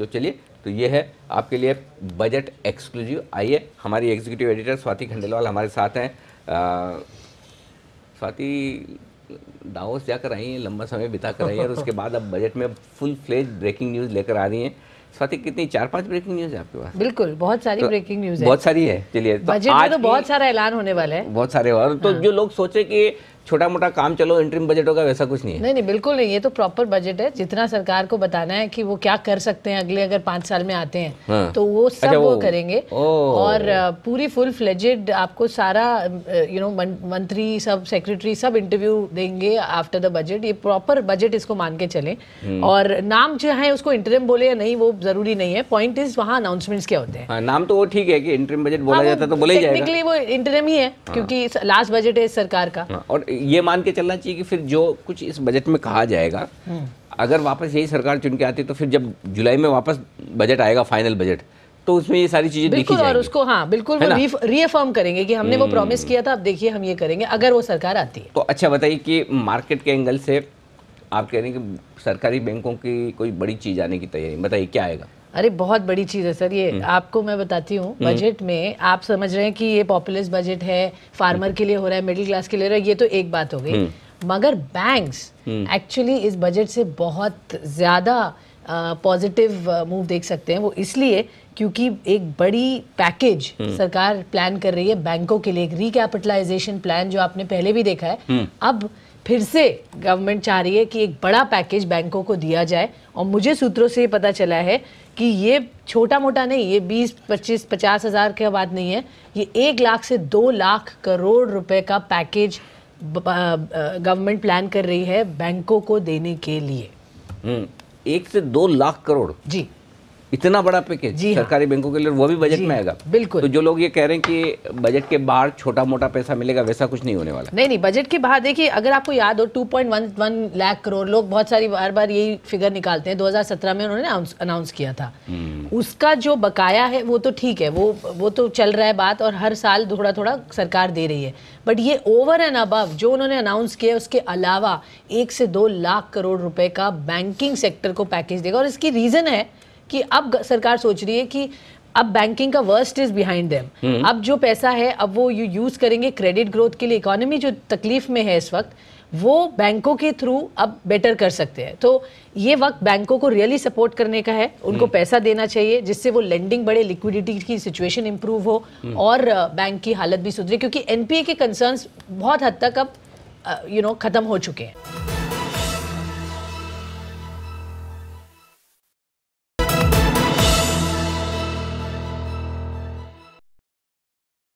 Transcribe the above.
तो चलिए तो ये है आपके लिए बजट एक्सक्लूसिव आइए हमारी एग्जीक्यूटिव एडिटर स्वाति खंडेलवाल हमारे साथ हैं स्वाति दावोस जाकर आई हैं लंबा समय बिता कर आई हैं और उसके बाद अब बजट में फुल फ्लेज ब्रेकिंग न्यूज़ लेकर आ रही हैं स्वाति कितनी चार पांच ब्रेकिंग न्यूज है आपके पास बिल्कुल बहुत सारी तो ब्रेकिंग न्यूज है बहुत सारी है चलिए तो, तो आज तो बहुत सारा ऐलान होने वाला है बहुत सारे और तो हाँ। जो लोग सोचे कि छोटा मोटा काम चलो इंटरिम बजट होगा वैसा कुछ नहीं है नहीं नहीं बिल्कुल नहीं ये तो प्रॉपर बजट है जितना सरकार को बताना है कि वो क्या कर सकते हैं अगले अगर पाँच साल में आते हैं हाँ। तो वो अच्छा, सब अच्छा, वो, वो करेंगे और पूरी फुल फ्लेजेड आपको सारा यू नो मंत्री सब सेक्रेटरी सब इंटरव्यू देंगे आफ्टर द बजट ये प्रॉपर बजट इसको मान के चले हम्म। और नाम जो है उसको इंटरम बोले या नहीं वो जरूरी नहीं है पॉइंट इज वहाँ अनाउंसमेंट क्या होते हैं हाँ, नाम तो वो ठीक है की इंटरम बजट बोला हाँ, जाता है तो बोले टेक्निकली वो इंटरम ही है हाँ। क्योंकि लास्ट बजट है सरकार का और ये मान के चलना चाहिए कि फिर जो कुछ इस बजट में कहा जाएगा हम्म। अगर वापस यही सरकार चुन के आती तो फिर जब जुलाई में वापस बजट आएगा फाइनल बजट तो उसमें ये सारी चीजें बिल्कुल और उसको हाँ बिल्कुल रीअफर्म करेंगे कि हमने वो प्रॉमिस हम्म। किया था अब देखिए हम ये करेंगे अगर वो सरकार आती है तो अच्छा बताइए कि मार्केट के एंगल से आप कह रहे हैं कि सरकारी बैंकों की कोई बड़ी चीज आने की तैयारी बताइए क्या आएगा अरे बहुत बड़ी चीज़ है सर ये हम्म। आपको मैं बताती हूँ बजट हम्म। में आप समझ रहे हैं कि ये पॉपुलर बजट है फार्मर हम्म। के लिए हो रहा है मिडिल क्लास के लिए हो रहा है ये तो एक बात हो गई मगर बैंक्स एक्चुअली इस बजट से बहुत ज़्यादा पॉजिटिव मूव देख सकते हैं वो इसलिए क्योंकि एक बड़ी पैकेज हम्म। सरकार प्लान कर रही है बैंकों के लिए एक रिकैपिटलाइजेशन प्लान जो आपने पहले भी देखा है हम्म। अब फिर से गवर्नमेंट चाह रही है कि एक बड़ा पैकेज बैंकों को दिया जाए और मुझे सूत्रों से पता चला है कि ये छोटा मोटा नहीं ये 20 25 पचास हज़ार की बात नहीं है ये एक लाख से दो लाख करोड़ रुपए का पैकेज गवर्नमेंट प्लान कर रही है बैंकों को देने के लिए हम्म। एक से दो लाख करोड़ जी इतना बड़ा पैकेज जी हाँ। सरकारी बैंकों के लिए वो भी बजट में हाँ। आएगा बिल्कुल तो जो लोग ये कह रहे हैं कि बजट के बाहर छोटा मोटा पैसा मिलेगा वैसा कुछ नहीं होने वाला नहीं नहीं बजट के बाहर देखिए अगर आपको याद हो 2.11 लाख करोड़ लोग बहुत सारी बार बार यही फिगर निकालते हैं 2017 में उन्होंने अनाउंस किया था हम्म। उसका जो बकाया है वो तो ठीक है वो वो तो चल रहा है बात और हर साल थोड़ा थोड़ा सरकार दे रही है बट ये ओवर एंड अबव जो उन्होंने अनाउंस किया उसके अलावा एक से दो लाख करोड़ रुपए का बैंकिंग सेक्टर को पैकेज देगा और इसकी रीज़न है कि अब सरकार सोच रही है कि अब बैंकिंग का वर्स्ट इज बिहाइंड देम अब जो पैसा है अब वो यू यूज करेंगे क्रेडिट ग्रोथ के लिए इकोनॉमी जो तकलीफ में है इस वक्त वो बैंकों के थ्रू अब बेटर कर सकते हैं तो ये वक्त बैंकों को रियली सपोर्ट करने का है उनको हम्म। पैसा देना चाहिए जिससे वो लेंडिंग बढ़े लिक्विडिटी की सिचुएशन इंप्रूव हो हम्म। और बैंक की हालत भी सुधरे क्योंकि एनपीए के कंसर्न्स बहुत हद तक अब यू नो खत्म हो चुके हैं